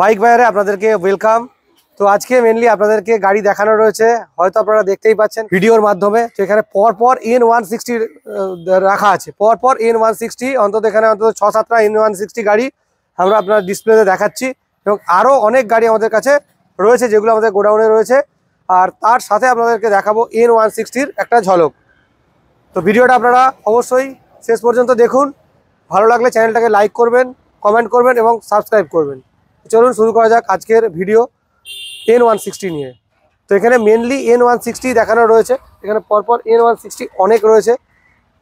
bike বাইরে আপনাদেরকে welcome তো আজকে মেনলি আপনাদেরকে গাড়ি দেখানো রয়েছে হয়তো আপনারা দেখতেই পাচ্ছেন ভিডিওর মাধ্যমে তো এখানে পর পর এন ওয়ান সিক্সটি রাখা আছে পর পর এন ওয়ান সিক্সটি অন্তত এখানে অন্তত ছ সাতটা এন ওয়ান সিক্সটি গাড়ি আমরা আপনার ডিসপ্লেতে দেখাচ্ছি এবং আরও অনেক গাড়ি আমাদের কাছে রয়েছে যেগুলো আমাদের গোডাউনে রয়েছে আর তার সাথে আপনাদেরকে দেখাবো এন ওয়ান সিক্সটির একটা ঝলক তো ভিডিওটা আপনারা অবশ্যই শেষ পর্যন্ত দেখুন ভালো লাগলে চ্যানেলটাকে লাইক করবেন কমেন্ট করবেন এবং সাবস্ক্রাইব করবেন চলুন শুরু করা যাক আজকের ভিডিও এন ওয়ান সিক্সটি নিয়ে তো এখানে মেনলি এন ওয়ান সিক্সটি দেখানো রয়েছে এখানে পরপর এন ওয়ান সিক্সটি অনেক রয়েছে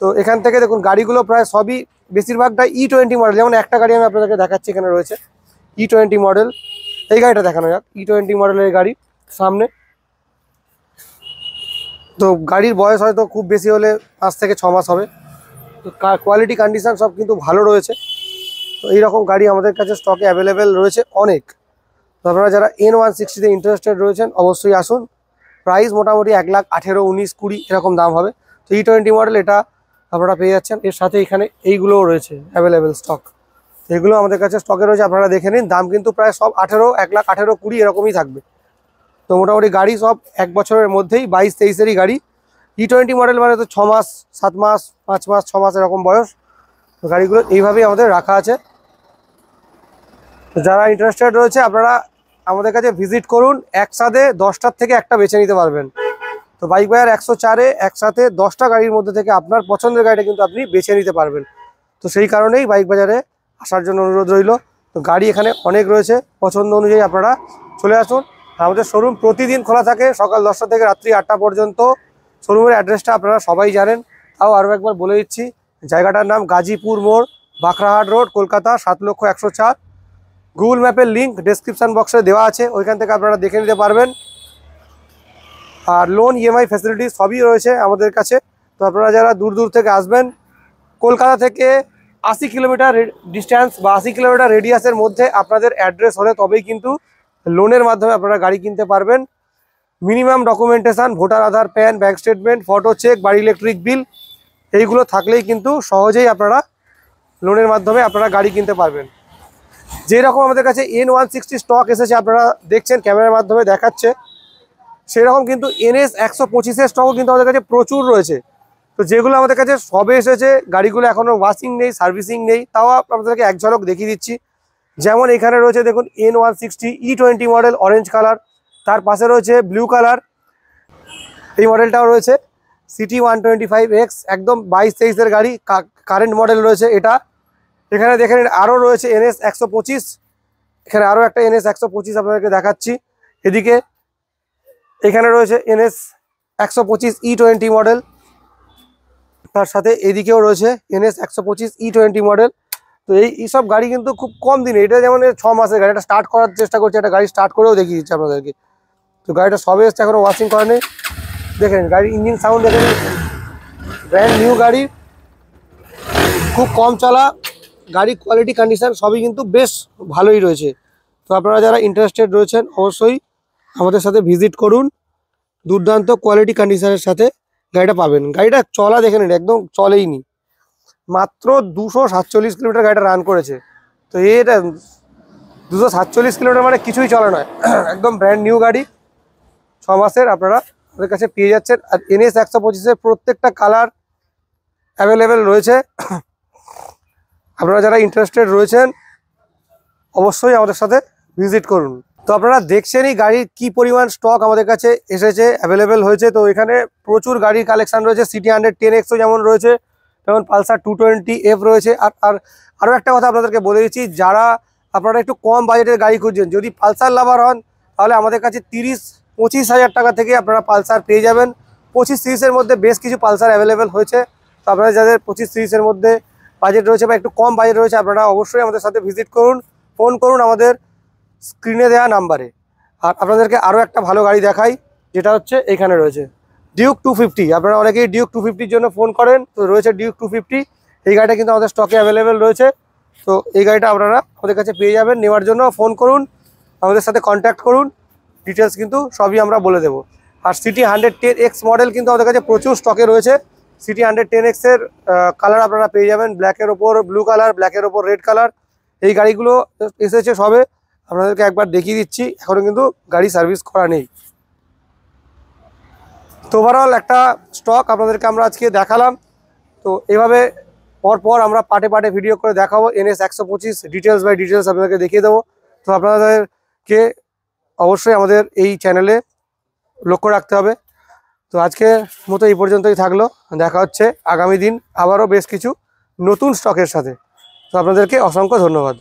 তো এখান থেকে দেখুন গাড়িগুলো প্রায় সবই বেশিরভাগটা ই টোয়েন্টি e মডেল যেমন একটা গাড়ি আমি আপনাদেরকে দেখাচ্ছি এখানে রয়েছে ই টোয়েন্টি মডেল এই গাড়িটা দেখানো যাক ই টোয়েন্টি মডেলের গাড়ি সামনে তো গাড়ির বয়স হয়তো খুব বেশি হলে পাঁচ থেকে ছ মাস হবে তো কোয়ালিটি কন্ডিশান সব কিন্তু ভালো রয়েছে তো এইরকম গাড়ি আমাদের কাছে স্টকে অ্যাভেলেবেল রয়েছে অনেক তো আপনারা যারা এন ওয়ান সিক্সটিতে ইন্টারেস্টেড রয়েছেন অবশ্যই আসুন প্রাইস মোটামুটি এক লাখ আঠেরো উনিশ কুড়ি এরকম দাম হবে তো ই টোয়েন্টি মডেল এটা আপনারা পেয়ে যাচ্ছেন এর সাথে এখানে এইগুলোও রয়েছে অ্যাভেলেবেল স্টক তো এগুলো আমাদের কাছে স্টকে রয়েছে আপনারা দেখে নিন দাম কিন্তু প্রায় সব আঠেরো এক লাখ আঠেরো কুড়ি এরকমই থাকবে তো মোটামুটি গাড়ি সব এক বছরের মধ্যেই বাইশ তেইশেরই গাড়ি ই টোয়েন্টি মডেল মানে তো ছ মাস সাত মাস পাঁচ মাস ছ মাস এরকম বয়স তো গাড়িগুলো এইভাবেই আমাদের রাখা আছে তো যারা ইন্টারেস্টেড রয়েছে আপনারা আমাদের কাছে ভিজিট করুন একসাথে দশটার থেকে একটা বেছে নিতে পারবেন তো বাইক বাইয়ার একশো চারে একসাথে দশটা গাড়ির মধ্যে থেকে আপনার পছন্দের গাড়িটা কিন্তু আপনি বেছে নিতে পারবেন তো সেই কারণেই বাইক বাজারে আসার জন্য অনুরোধ রইল তো গাড়ি এখানে অনেক রয়েছে পছন্দ অনুযায়ী আপনারা চলে আসুন আমাদের শোরুম প্রতিদিন খোলা থাকে সকাল দশটা থেকে রাত্রি আটটা পর্যন্ত শোরুমের অ্যাড্রেসটা আপনারা সবাই জানেন তাও আরও একবার বলে দিচ্ছি জায়গাটার নাম গাজীপুর মোড় বাঁকড়াহাট রোড কলকাতা সাত লক্ষ একশো চার গুগল ম্যাপের লিঙ্ক ডিসক্রিপশান বক্সে দেওয়া আছে ওইখান থেকে আপনারা দেখে নিতে পারবেন আর লোন ইএমআই ফ্যাসিলিটি সবই রয়েছে আমাদের কাছে তো আপনারা যারা দূর দূর থেকে আসবেন কলকাতা থেকে আশি কিলোমিটার ডিস্ট্যান্স বা আশি কিলোমিটার রেডিয়াসের মধ্যে আপনাদের অ্যাড্রেস হলে তবেই কিন্তু লোনের মাধ্যমে আপনারা গাড়ি কিনতে পারবেন minimum documentation voter Aadhaar PAN bank statement photo cheque বাড়ি ইলেকট্রিক বিল এইগুলো থাকলেই কিন্তু সহজেই আপনারা লোনের মাধ্যমে আপনারা গাড়ি কিনতে পারবেন যেরকম আমাদের কাছে এন ওয়ান সিক্সটি স্টক এসেছে আপনারা দেখছেন ক্যামেরার মাধ্যমে দেখাচ্ছে সেরকম কিন্তু এন এস একশো পঁচিশের স্টকও কিন্তু আমাদের কাছে প্রচুর রয়েছে তো যেগুলো আমাদের কাছে সবে এসেছে গাড়িগুলো এখনও ওয়াশিং নেই সার্ভিসিং নেই তাও আপনাদেরকে এক ঝলক দেখিয়ে দিচ্ছি যেমন এখানে রয়েছে দেখুন N one sixty E twenty model orange colour তার পাশে রয়েছে ব্লু কালার এই মডেলটাও রয়েছে CT one twenty five X একদম বাইশ তেইশের গাড়ি কারেন্ট মডেল রয়েছে এটা এখানে দেখেন আরও রয়েছে এনএস একশো পঁচিশ এখানে আরও একটা এনএস একশো পঁচিশ আপনাদেরকে দেখাচ্ছি এদিকে এখানে রয়েছে এনএস একশো পঁচিশ ই টোয়েন্টি মডেল তার সাথে এদিকেও রয়েছে এনএস একশো পঁচিশ ই টোয়েন্টি মডেল তো এই এইসব গাড়ি কিন্তু খুব কম দিনে এটা যেমন ছ মাসের গাড়ি এটা স্টার্ট করার চেষ্টা করছে একটা গাড়ি স্টার্ট করেও দেখিয়ে দিচ্ছে আপনাদেরকে তো গাড়িটা সবে এসছে এখনও ওয়াশিং করে নেই দেখেন গাড়ির ইঞ্জিন সাউন্ড দেখেন ব্র্যান্ড নিউ গাড়ি খুব কম চলা গাড়ির কোয়ালিটি কন্ডিশান সবই কিন্তু বেশ ভালোই রয়েছে তো আপনারা যারা ইন্টারেস্টেড রয়েছেন অবশ্যই আমাদের সাথে ভিজিট করুন দুর্দান্ত কোয়ালিটি কন্ডিশানের সাথে গাড়িটা পাবেন গাড়িটা চলা দেখে নিন একদম চলেইনি মাত্র দুশো সাতচল্লিশ কিলোমিটার গাড়িটা রান করেছে তো এটা দুশো সাতচল্লিশ কিলোমিটার মানে কিছুই চলে নয় একদম ব্র্যান্ড নিউ গাড়ি ছ মাসের আপনারা আমাদের কাছে পেয়ে যাচ্ছেন আর এনএস একশো পঁচিশের প্রত্যেকটা কালার অ্যাভেলেবেল রয়েছে আপনারা যারা ইন্টারেস্টেড রয়েছেন অবশ্যই আমাদের সাথে ভিজিট করুন তো আপনারা দেখছেনই গাড়ির কি পরিমাণ স্টক আমাদের কাছে এসেছে অ্যাভেলেবেল হয়েছে তো এখানে প্রচুর গাড়ির কালেকশান রয়েছে সিটি হান্ড্রেড টেন এক্সও যেমন রয়েছে তেমন পালসার টু টোয়েন্টি এফ রয়েছে আর আর আরও একটা কথা আপনাদেরকে বলে দিচ্ছি যারা আপনারা একটু কম বাজেটের গাড়ি খুঁজছেন যদি পালসার লাভার হন তাহলে আমাদের কাছে তিরিশ পঁচিশ হাজার টাকা থেকে আপনারা পালসার পেয়ে যাবেন পঁচিশ তিরিশের মধ্যে বেশ কিছু পালসার অ্যাভেলেবেল হয়েছে তো আপনারা যাদের পঁচিশ তিরিশের মধ্যে বাজেট রয়েছে বা একটু কম বাজেট রয়েছে আপনারা অবশ্যই আমাদের সাথে ভিজিট করুন ফোন করুন আমাদের স্ক্রিনে দেওয়া নাম্বারে আর আপনাদেরকে আরও একটা ভালো গাড়ি দেখাই যেটা হচ্ছে এখানে রয়েছে ডিউক টু ফিফটি আপনারা অনেকেই ডিউক টু ফিফটির জন্য ফোন করেন তো রয়েছে ডিউক টু ফিফটি এই গাড়িটা কিন্তু আমাদের স্টকে অ্যাভেলেবেল রয়েছে তো এই গাড়িটা আপনারা আমাদের কাছে পেয়ে যাবেন নেওয়ার জন্য ফোন করুন আমাদের সাথে কন্ট্যাক্ট করুন ডিটেলস কিন্তু সবই আমরা বলে দেব আর CT hundred ten X model কিন্তু আমাদের কাছে প্রচুর স্টকে রয়েছে সিটি হান্ড্রেড টেন এক্সের কালার আপনারা পেয়ে যাবেন ব্ল্যাকের ওপর ব্লু কালার ব্ল্যাকের ওপর রেড কালার এই গাড়িগুলো এসেছে সবে আপনাদেরকে একবার দেখিয়ে দিচ্ছি এখনও কিন্তু গাড়ি সার্ভিস করা নেই তো ওভারঅল একটা স্টক আপনাদেরকে আমরা আজকে দেখালাম তো এভাবে পরপর আমরা পাটে পাটে ভিডিও করে দেখাবো এনএস একশো পঁচিশ ডিটেলস বাই ডিটেলস আপনাদেরকে দেখিয়ে দেবো তো আপনাদেরকে অবশ্যই আমাদের এই চ্যানেলে লক্ষ্য রাখতে হবে তো আজকে মতো এই পর্যন্তই থাকলো দেখা হচ্ছে আগামী দিন আবারও বেশ কিছু নতুন স্টকের সাথে তো আপনাদেরকে অসংখ্য ধন্যবাদ